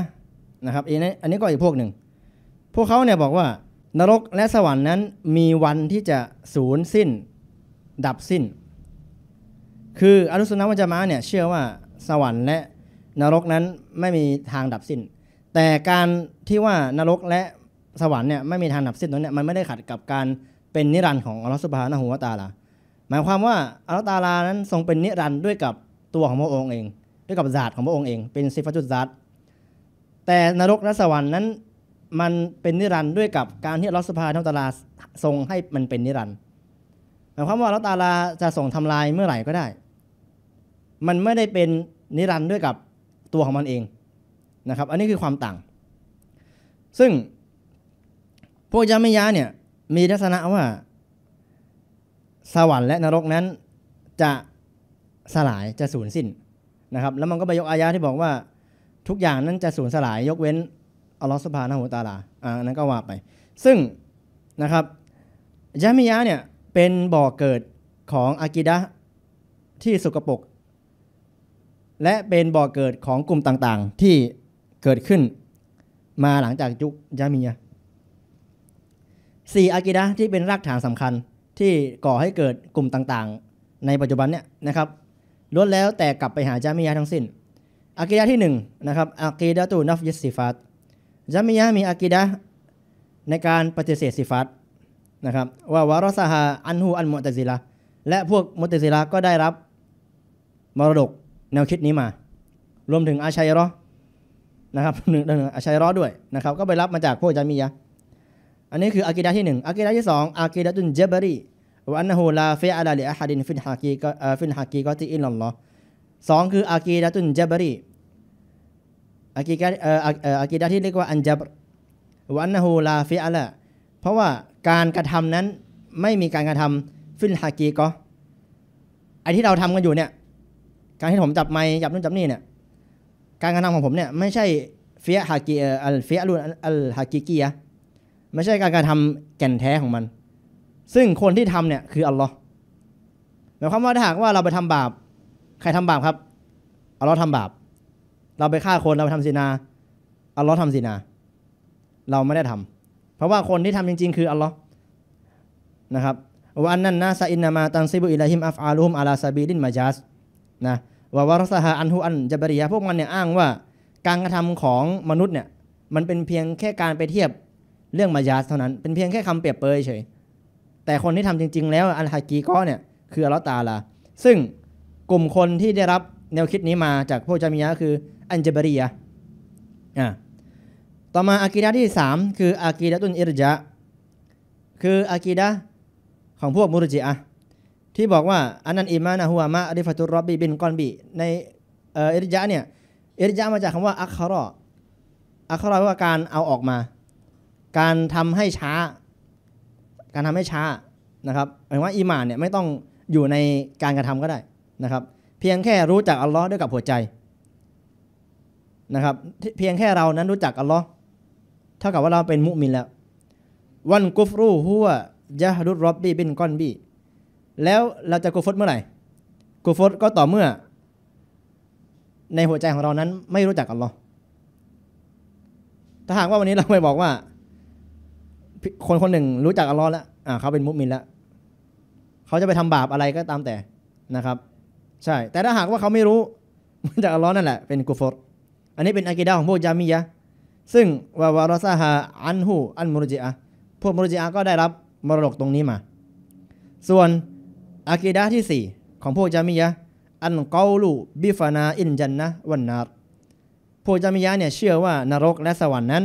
นะครับอันนี้อันนี้ก็อีกพวกหนึ่งพวกเขาเนี่ยบอกว่า นรกและสวรรค์นั้น มีวันที่จะสูญสิ้น ดับสิ้น คืออรุสุนวัจมะเนี่ย เชื่อว่าสวรรค์และนรกนั้นไม่มีทางดับสิ้น แต่การที่ว่านรกและสวรรค์เนี่ยไม่มีทางดับสิ้นตรงนี้มันไม่ได้ขัดกับการเป็นนิรันดร์ของอรรถสุภานะหัวตาลาหมายความว่าอรลลอตาลานั้นทรงเป็นนิรันดร์ด้วยกับตัวของพระองค์เอง ด้วยกับศาสตร์ของพระองค์เอง เป็นสิฟจุดศาสตร์แต่นรกและสวรรค์นั้นมันเป็นนิรันดร์ด้วยกับการที่อรรถสุภานะวตาลาทรงให้มันเป็นนิรันดร์หมายความว่าอรลลอตาลาจะส่งทำลายเมื่อไหร่ก็ได้ มันไม่ได้เป็นนิรันดร์ด้วยกับตัวของมันเองนะครับอันนี้คือความต่าง ซึ่งพวกยามิยะเนี่ยมีลักษณะว่าสวรรค์และนรกนั้นจะสลายจะสูญสิ้นนะครับแล้วมันก็ไปยกอายะที่บอกว่าทุกอย่างนั้นจะสูญสลายยกเว้นอัลลอฮฺสุบฮานะฮูตาลาอ่านั้นก็ว่าไป ซึ่งนะครับยามิยะเนี่ยเป็นบ่อเกิดของอากิดะที่สุกปก และเป็นบ่อเกิดของกลุ่มต่างๆ ที่เกิดขึ้น มาหลังจากยุคยามิยะสี่อากิดะที่เป็นรากฐานสำคัญที่ก่อให้เกิดกลุ่มต่างๆ ในปัจจุบันเนี่ยนะครับล้วนแล้วแต่กลับไปหาจามิยะทั้งสิ้นอากิดะที่1นะครับอากิดะตูนัฟยิสซิฟัตจามิยะมีอากิดะในการปฏิเสธสิฟัตนะครับ ว่าวารสหาอันหูอันมุตซิละและพวกมุตซิละก็ได้รับมรดกแนวคิดนี้มา รวมถึงอาชัยรอนะครับหนึ่งอาชัยรอด้วยนะครับ ก็ไปรับมาจากพวกจามิยะอันนี้คืออากีดะที่หนึ่งอากีดะที่สองอากีดะตุนเจบรีว่าอันหูลาเฟอาลาลิอาฮดินฟินฮากีก็ฟินฮากีก็ต่อินลลอสองคืออากีดะตุนเจบรีอากีดะอากีดะที่เรียกว่าอันเจบรว่าอันหูลาเฟอาลาเพราะว่าการกระทำนั้นไม่มีการกระทำฟินฮากีก็ไอที่เราทำกันอยู่เนี่ยการที่ผมจับไม้จับนู่นจับนี่เนี่ยการกระทำของผมเนี่ยไม่ใช่เฟียฮากีอัลเฟียรุนอัลฮากีกีอะไม่ใช่การกระทำแก่นแท้ของมัน ซึ่งคนที่ทำเนี่ยคืออัลลอฮ์หมายความว่าถ้าหากว่าเราไปทำบาป ใครทำบาปครับ อัลลอฮ์ทำบาป เราไปฆ่าคน เราไปทำศีนา อัลลอฮ์ทำศีนา เราไม่ได้ทำ เพราะว่าคนที่ทำจริงๆ คืออัลลอฮ์นะครับวันนั้นนะซาอินนามาตันซิบุอิลาฮิมอัฟอาลุมอาลาซาบีดินมาจัสนะวาวารสฮาอันฮุอันจับริยาพวกมันเนี่ยอ้างว่าการกระทำของมนุษย์เนี่ย มันเป็นเพียงแค่การไปเทียบเรื่องมายาสเท่านั้น เป็นเพียงแค่คำเปรียบเปยเฉย แต่คนที่ทำจริงๆแล้ว อันฮากีก็เนี่ย คืออัลลอฮ์ตาลาซึ่งกลุ่มคนที่ได้รับแนวคิดนี้มาจากพวกจามิยะคืออันเจบรียะอ่าต่อมาอากีดะที่ 3 คืออากีดะตุนอิรยะคืออากีดะของพวกมุรจิอะที่บอกว่าอันนั้นอิมานะฮุวามะอริฟตุรอบบีบินกอนบีในอิรยะเนี่ยอิรยะมาจากคำว่าอัคคารออัคคารอว่าการเอาออกมาการทำให้ช้า การทำให้ช้านะครับ หมายว่าอิมานเนี่ยไม่ต้องอยู่ในการกระทำก็ได้นะครับ เพียงแค่รู้จักอัลลอฮ์ด้วยกับหัวใจ นะครับ เพียงแค่เรานั้นรู้จักอัลลอฮ์เท่ากับว่าเราเป็นมุมินแล้ว วันกุฟรูหัวยะฮรุดรอบบี้บินก้อนบี้แล้วเราจะกุฟตเมื่อไหร่กุฟตก็ต่อเมื่อ ในหัวใจของเรานั้นไม่รู้จักอัลลอฮ์ถ้าหากว่าวันนี้เราไปบอกว่าคนคนหนึ่งรู้จักอัลลอฮ์แล้วอ่าเขาเป็นมุสลิมแล้ว เขาจะไปทำบาปอะไรก็ตามแต่ นะครับ ใช่ แต่ถ้าหากว่าเขาไม่รู้มนจากอัลลอฮ์นั่นแหละ เป็นกุฟรอันนี้เป็นอากีดาของพวกยามียะซึ่งวาวารซาฮา อันฮู อันมุรจิอะพวกมุรจิอะก็ได้รับมรดกตรงนี้มา ส่วนอากีดาที่ 4 ของพวกยามียะอันกอลู บิฟานา อินจันนะ วันนารพวกยามียะเนี่ยเชื่อว่านรกและสวรรค์นั้น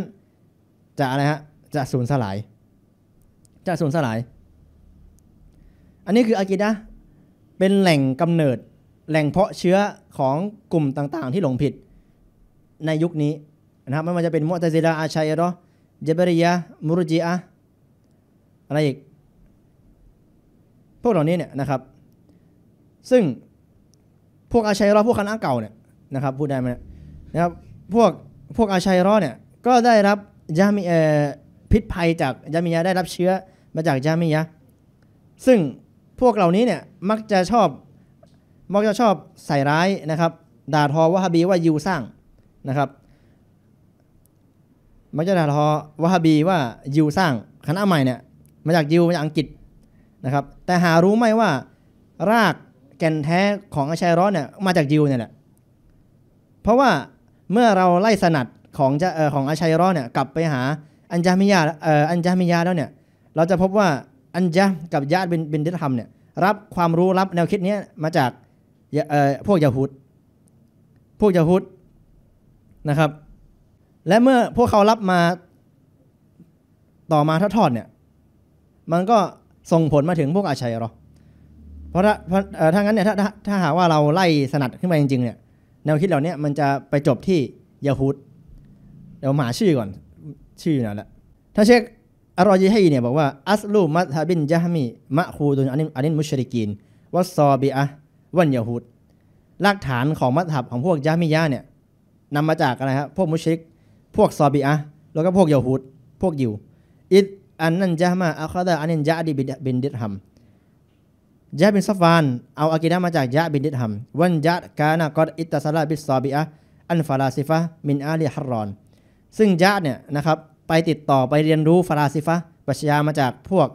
จะอะไรฮะ จะสูญสลายจะสูญสลาย อันนี้คืออากิดะเป็นแหล่งกำเนิดแหล่งเพาะเชื้อของกลุ่มต่างๆ ที่หลงผิดในยุคนี้นะครับไม่ว่าจะเป็นมุตะซิลาอาชัยรอเจเบริยะมุรุจิอะอะไรอีกพวกเหล่านี้เนี่ยนะครับ ซึ่งพวกอาชัยรอพวกคณะเก่าเนี่ยนะครับ พูดได้ไหมนะครับพวกพวกอาชัยรอเนี่ยก็ได้รับยามีพิษภัยจากยามียาได้รับเชื้อมาจากจามียะซึ่งพวกเหล่านี้เนี่ยมักจะชอบ มักจะชอบใส่ร้ายนะครับด่าทอวะฮบีว่ายูสร้างนะครับ มักจะด่าทอวะฮบีว่ายูสร้างคณะใหม่เนี่ยมาจากยูมาจากอังกฤษนะครับแต่หารู้ไหมว่ารากแก่นแท้ของอาชัยร้อนเนี่ยมาจากยูเนี่ยแหละเพราะว่าเมื่อเราไล่สนัดของจะของอาชัยร้อนเนี่ยกลับไปหา อันจามิยาอันจามิยาแล้วเนี่ยเราจะพบว่าอัญญะกับยะตินบินทิธรรมเนี่ยรับความรู้รับแนวคิดนี้มาจากพวกยาฮูด พวกยาฮูดนะครับ และเมื่อพวกเขารับมาต่อมาทอดเนี่ย มันก็ส่งผลมาถึงพวกอาชัยหรอ เพราะถ้าถ้างั้นเนี่ยถ้าถ้าหาว่าเราไล่สนัดขึ้นมาจริงๆเนี่ยแนวคิดเหล่านี้มันจะไปจบที่ยาฮูด เดี๋ยวหมาชื่อก่อนชื่ออยู่ไหนละถ้าเช็คอรอยใฮีเนี่ยบอกว่าอัสลูมัทฮบินยะฮมีมะคูดุนอันินิมุชริกีนวัซอบีอะวันยาฮูดรากฐานของมัทฮับของพวกยะมิยะเนี่ยนำมาจากอะไรครับพวกมุชริก พวกซอบีอะแล้วก็พวกยาฮูดพวกยิวอิดอันนั่นยะมาอัคดาอันนินยะดีบินดิดฮัมยะบินซฟานเอาอากิดะมาจากยะบินดิดฮัมวันยะกานากอดอิตตาซาลาบิซอบีอะอันฟาลาซิฟะมินอาลีฮารอนซึ่งยะเนี่ยนะครับไปติดต่อไปเรียนรู้ฟาราซิฟะปรัชญามาจากพวก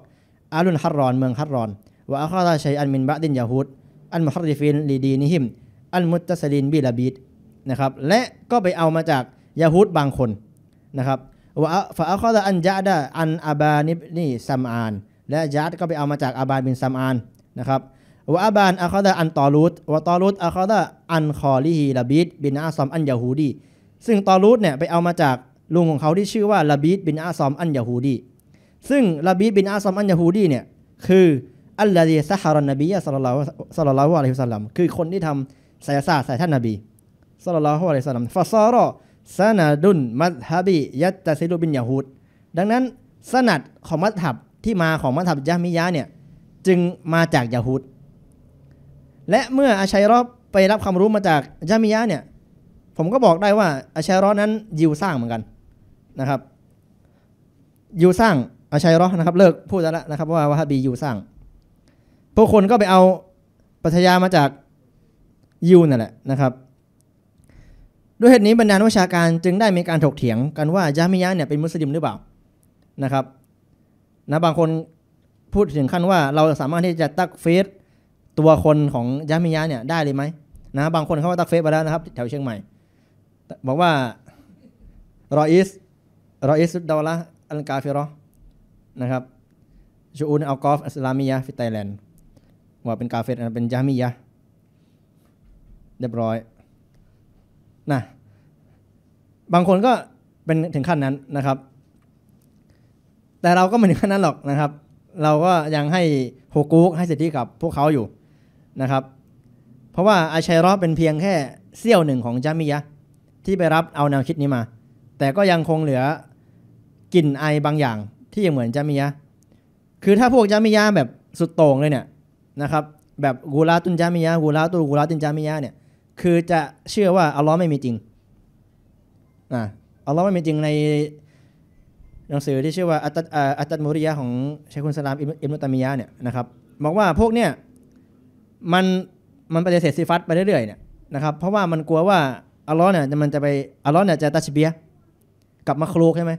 อาลุนฮัรรอนเมืองฮัรรอนว่าอัคราชารอันมินบะดินยาฮูดอันมุฮริฟินลีดีนิฮิม อันมุตัสลินบิลาบิดนะครับและก็ไปเอามาจากยาฮูดบางคนนะครับวะฟาอัคราอันยะดาอันอาบานิบนี่ซัมอาน และยัดก็ไปเอามาจากอาบานบินซัมอานนะครับว่าอาบานอัคราอันตอรูตว่าตอรูตอัคราอันคอลิฮีลาบิดบินอาซอมอันยาฮูดีซึ่งตอรูตเนี่ยไปเอามาจากลุงของเขาที่ชื่อว่าลาบิดบินอาซอมอันยาฮูดี ซึ่งลาบิดบินอาซอมอันยาฮูดีเนี่ยคืออัลลอฮฺซะฮารันนบีสัลลัลสัลลัลลอฮุอะลัยฮิสัลลัมคือคนที่ทำศายาสตร์ใส่ท่านนบีสัลลัลลอฮุอะลัยฮิสัลลัมฟาซารอสนาดุนมัทฮะบียัตตซิลุบินยาฮูด ดังนั้น สนัดของมัทฮับที่มาของมัทฮับยะมิยะเนี่ยจึงมาจากยาฮูด และเมื่ออาชัยรอบไปรับความรู้มาจากยะมิยะเนี่ยผมก็บอกได้ว่าอาชัยรอนั้นยิวสร้างเหมือนกันนะครับยูสร้างอาชัยรอนะครับ เลิกพูดแล้วนะครับว่าวาฮาบียูสร้างพวกคนก็ไปเอาปัชญามาจากยูนั่นแหละนะครับ ด้วยเหตุนี้บรรดาวิชาการจึงได้มีการถกเถียงกันว่ายามิยะเนี่ยเป็นมุสลิม หรือเปล่านะครับนะบางคนพูดถึงขั้นว่าเราสามารถที่จะตักเฟซตัวคนของยามิยะเนี่ยได้เลยไหมนะบางคนเขาว่าตักเฟซไปแล้วนะครับ แถวเชียงใหม่ บอกว่ารออิสรออิสุดดาวละอันกาฟิรอนะครับชูอุนอัลกอฟอัสลามียะฟิไตแลนด์ว่าเป็นกาเฟตเป็นยามียะเรียบร้อยนะบางคนก็เป็นถึงขั้นนั้นนะครับ แต่เราก็ไม่ถึงขั้นนั้นหรอกนะครับ เราก็ยังให้โฮกูกให้สิทธิกับพวกเขาอยู่นะครับ เพราะว่าอาชัยรอเป็นเพียงแค่เสี้ยวหนึ่งของจามิยะที่ไปรับเอาแนวคิดนี้มา แต่ก็ยังคงเหลือกลิ่นไอบางอย่างที่ยังเหมือนจามิยะ คือถ้าพวกจามิยะแบบสุดโต่งเลยเนี่ยนะครับ แบบกูลาตุนจามิยะกูลาตุกูลาตินจามิยะเนี่ย คือจะเชื่อว่าอัลลอฮ์ไม่มีจริงอ่อัลลอฮ์ไม่มีจริงในหนังสือที่ชื่อว่าอัตอัตมุริยะของเชคุนสลามอิมนุตามิยะเนี่ยนะครับ บอกว่าพวกเนี่ยมันมันปฏิเสธซีฟัตไปเรื่อยๆเนี่ยนะครับ เพราะว่ามันกลัวว่าอัลลอฮ์เนี่ยมันจะไปอัลลอฮ์เนี่ยจะตัชเบียกับมาคลูกใช่ไหม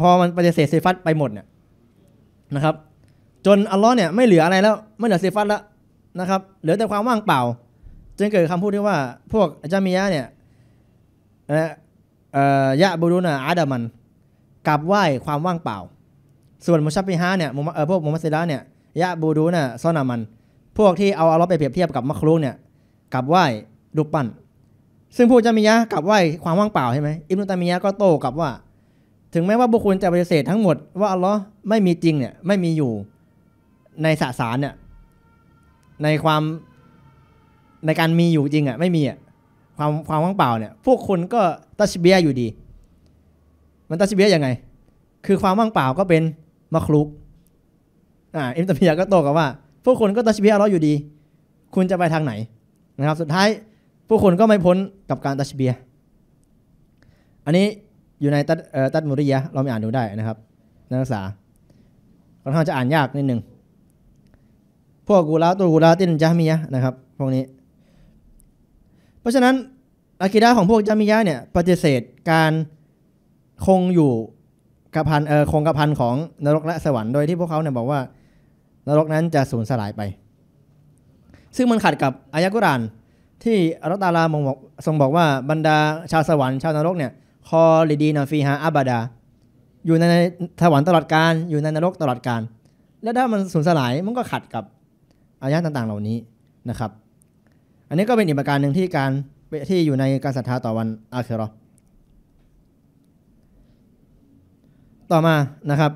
พอมันปฏิเสธเซฟัตไปหมดเนี่ยนะครับ จนอัลลอฮ์เนี่ยไม่เหลืออะไรแล้วไม่เหลือเซฟัตแล้วนะครับ เหลือแต่ความว่างเปล่า จึงเกิดคำพูดที่ว่า พวกอาจามียะเนี่ยยะบูรุนะอาดามันกลับไหว้ความว่างเปล่า ส่วนมุชับบิฮะเนี่ยพวกมุมัสซิดะเนี่ยยะบูรุนะซอนามัน พวกที่เอาอัลลอฮ์ไปเปรียบเทียบกับมัคลูเนี่ยกลับไหว้รูปปั้นซึ่งพวกจามียะกลับไหว้ความว่างเปล่าใช่ไหมอิบนุตามียะก็โต้กลับว่าถึงแม้ว่าบุคคลจะปฏิเสธทั้งหมดว่าอัลลอฮ์ไม่มีจริงเนี่ยไม่มีอยู่ในสสารเนี่ยในความในการมีอยู่จริงอ่ะไม่มีอ่ะความความว่างเปล่าเนี่ย พวกคุณก็ตัชเบียอยู่ดี มันตัชเบียยังไง คือความว่างเปล่าก็เป็นมะคลุกอ่าอิมตัมพียก็โตกับว่า พวกคุณก็ตัชเบียเราอยู่ดี คุณจะไปทางไหนนะครับ สุดท้ายพวกคุณก็ไม่พ้นกับการตัชเบียอันนี้อยู่ในตัดตัดมุริยะเราไม่อ่านดูได้นะครับ นักศึกษาค่อนข้างจะอ่านยากนิดหนึ่งพวกกูลาตัวกูลาตินจามิยะนะครับ พวกนี้ เพราะฉะนั้นอากิดาของพวกจามิยะเนี่ยปฏิเสธการคงอยู่กับพันเออคงกับพันของ นรกและสวรรค์โดยที่พวกเขาเนี่ยบอกว่า นรกนั้นจะสูญสลายไป ซึ่งมันขัดกับอายะกุรานที่อัลตาลามงบอกทรงบอกว่าบรรดาชาวสวรรค์ชาวนรกเนี่ยคอลีดีนาฟีฮาอาบาดา อยู่ในสวรรค์ตลอดกาลอยู่ในนรกตลอดกาลแล้วถ้ามันสูญสลายมันก็ขัดกับอายะต่างๆเหล่านี้นะครับ อันนี้ก็เป็นอีกประการหนึ่งที่การที่อยู่ในการศรัทธาต่อวันอาคิรอต่อมานะครับ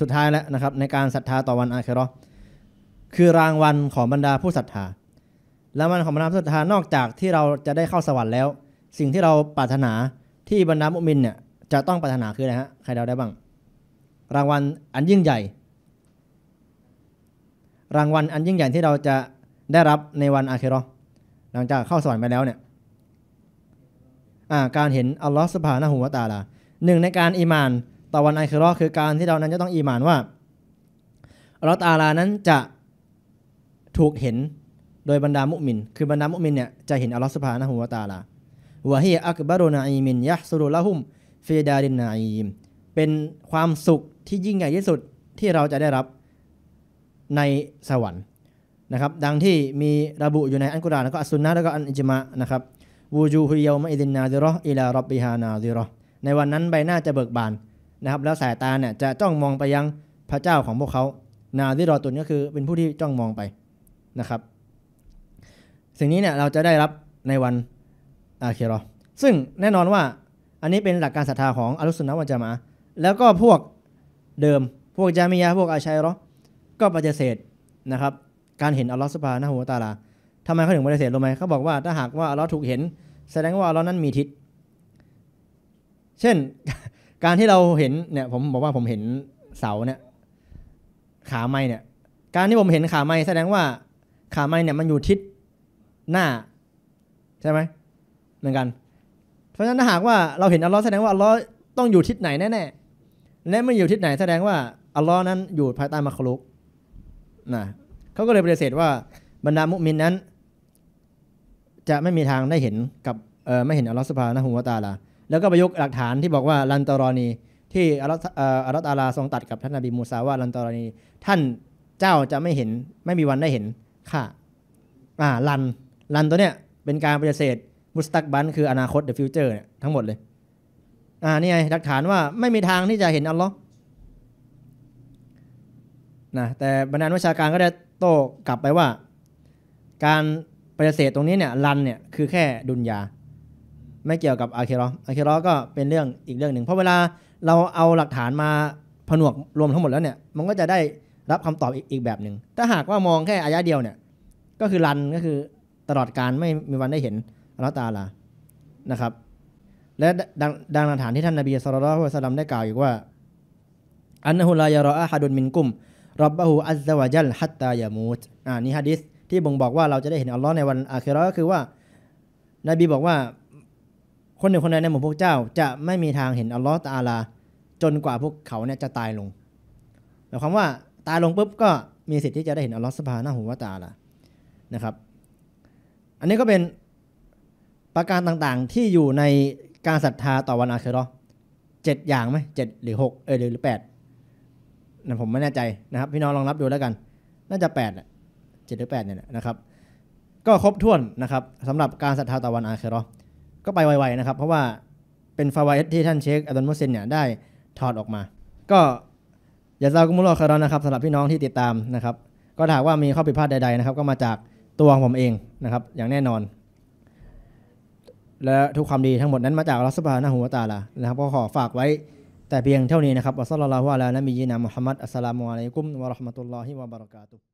สุดท้ายแล้วนะครับในการศรัทธาต่อวันอาคิรอคือรางวัลของบรรดาผู้ศรัทธา และมันของบรรดาผู้ศรัทธานอกจากที่เราจะได้เข้าสวรรค์แล้วสิ่งที่เราปรารถนาที่บรรดามุมินเนี่ยจะต้องปรารถนาคืออะไรฮะใครเดาได้บ้าง รางวัลอันยิ่งใหญ่ รางวัลอันยิ่งใหญ่ที่เราจะได้รับในวันอาคิรอหลังจากเข้าสวรรค์ไปแล้วเนี่ยการเห็นอัลลอฮฺสุบฮานะฮูวาตาลาหนึ่งในการอีมานต่อวันอาคิรอคือการที่เรานั้นจะต้องอีมานว่าอัลลอฮฺตาลานั้นจะถูกเห็นโดยบรรดามุมินคือบรรดามุมินเนี่ยจะเห็นอัลลอฮฺสุบฮานะฮูวาตาลาวะฮีอักบารุนาอีมินยะสุรุละหุมเฟดารินนาอีมเป็นความสุขที่ยิ่งใหญ่ที่สุดที่เราจะได้รับในสวรรค์นะครับ ดังที่มีระบุอยู่ในอันกุรานแล้วก็อัสุนนะแล้วก็อันอิจมะนะครับ วูจูฮิยอมอิดินนาซิรออิลารอบบิฮานาซิรอในวันนั้นใบหน้าจะเบิกบานนะครับแล้วสายตาเนี่ยจะจ้องมองไปยังพระเจ้าของพวกเขา นาซิรอตุนก็คือเป็นผู้ที่จ้องมองไปนะครับ สิ่งนี้เนี่ยเราจะได้รับในวันอาเคโรซึ่งแน่นอนว่าอันนี้เป็นหลักการศรัทธาของอรลสุนนะวันจามา แล้วก็พวกเดิมพวกจามิยะพวกอาชัยรอก็ปฏิเสธนะครับ การเห็นอัลลอฮฺสุบานะฮูวะตาลาทำไมเขาถึงปฏิเสธรู้ไหมเขาบอกว่าถ้าหากว่าอัลลอฮฺถูกเห็น แสดงว่าอัลลอฮฺนั้นมีทิศ เช่นการที่เราเห็นเนี่ยผมบอกว่าผมเห็นเสาเนี่ย ขาไม้เนี่ย การที่ผมเห็นขาไม้แสดงว่าขาไม้เนี่ยมันอยู่ทิศหน้า ใช่ไหมเหมือนกัน เพราะฉะนั้นถ้าหากว่าเราเห็นอัลลอฮ์แสดงว่าอัลลอฮ์ต้องอยู่ทิศไหนแน่ๆและไม่อยู่ทิศไหน แสดงว่าอัลลอฮ์นั้นอยู่ภายใต้มัคลุกนะเขาก็เลยปฏิเสธว่า บรรดามุมินนั้น จะไม่มีทางได้เห็นกับเออไม่เห็นอัลลอฮ์สุภานะฮูวาตาลา แล้วก็ประยุกต์หลักฐานที่บอกว่าลันตอรอนีที่อัลลอฮ์อัลลอฮ์ตาลาทรงตัดกับท่านนบีมูซาว่าลันตอรอนีท่านเจ้าจะไม่เห็นไม่มีวันได้เห็น ค่ะ อ่าลันลันตัวเนี้ยเป็นการปฏิเสธมุสตักบันคืออนาคตเดอะฟิวเจอร์เนี่ยทั้งหมดเลย อ่านี่ไง หลักฐานว่าไม่มีทางที่จะเห็นอัลลอฮ์นะ แต่บรรดาวิชาการก็ได้โต้กลับไปว่า การปฏิเสธตรงนี้เนี่ย รันเนี่ยคือแค่ดุนยา ไม่เกี่ยวกับอาเคโรอาเคโรก็เป็นเรื่องอีกเรื่องหนึ่ง เพราะเวลาเราเอาหลักฐานมาผนวกรวมทั้งหมดแล้วเนี่ย มันก็จะได้รับคำตอบอีกแบบหนึ่ง ถ้าหากว่ามองแค่อายะเดียวเนี่ย ก็คือรันก็คือตลอดการไม่มีวันได้เห็นอัลลอฮ์ตาลานะครับ และดังดังฐานที่ท่านนบีสุลต่านสลัมได้กล่าวอีกว่า อันนหุลายรออาฮัดุนมินกุมรับบะฮูอัลซาวะจัลฮัตตายามูตอ่านี่ฮะดิษที่บ่งบอกว่าเราจะได้เห็นอัลลอฮ์ในวันอาคิรอก็คือว่านบีบอกว่าคนหนึ่งคนใดในหมู่พวกเจ้าจะไม่มีทางเห็นอัลลอฮ์ตาลาจนกว่าพวกเขาเนี่ยจะตายลงหมายความว่าตายลงปุ๊บก็มีสิทธิ์ที่จะได้เห็นอัลลอฮ์สภาหน้าหูวาตาลานะครับ อันนี้ก็เป็นประการต่างๆที่อยู่ในการศรัทธาต่อวันอาคิรอเจ็ดอย่างไหมเจ็ดหรือหกเออหรือแปดนะผมไม่แน่ใจนะครับ พี่น้องลองรับดูแล้วกัน น่าจะแปดเจ็ดหรือแปดเนี่ยนะครับ ก็ครบถ้วนนะครับสำหรับการศรัทธาต่อวันอาคิรอก็ไปไวๆนะครับเพราะว่าเป็นฟาวเอสที่ท่านเชคอัลตันมุสเซนเนี่ยได้ถอดออกมา ก็อย่าเศร้ากุมลอคารอนนะครับสำหรับพี่น้องที่ติดตามนะครับ ก็ถามว่ามีข้อผิดพลาดใด ๆนะครับ ก็มาจากตัวของผมเองนะครับ อย่างแน่นอนและทุกความดีทั้งหมดนั้นมาจากรัลอสบานะหูวะตาลา นะครับก็ขอฝากไว้แต่เพียงเท่านี้นะครับอัสสลามุอะลัยฮิวะซัลลัมมุอะลัยกุมวะราะห์มะตุลลอฮิวะบะเราะกาตุฮ์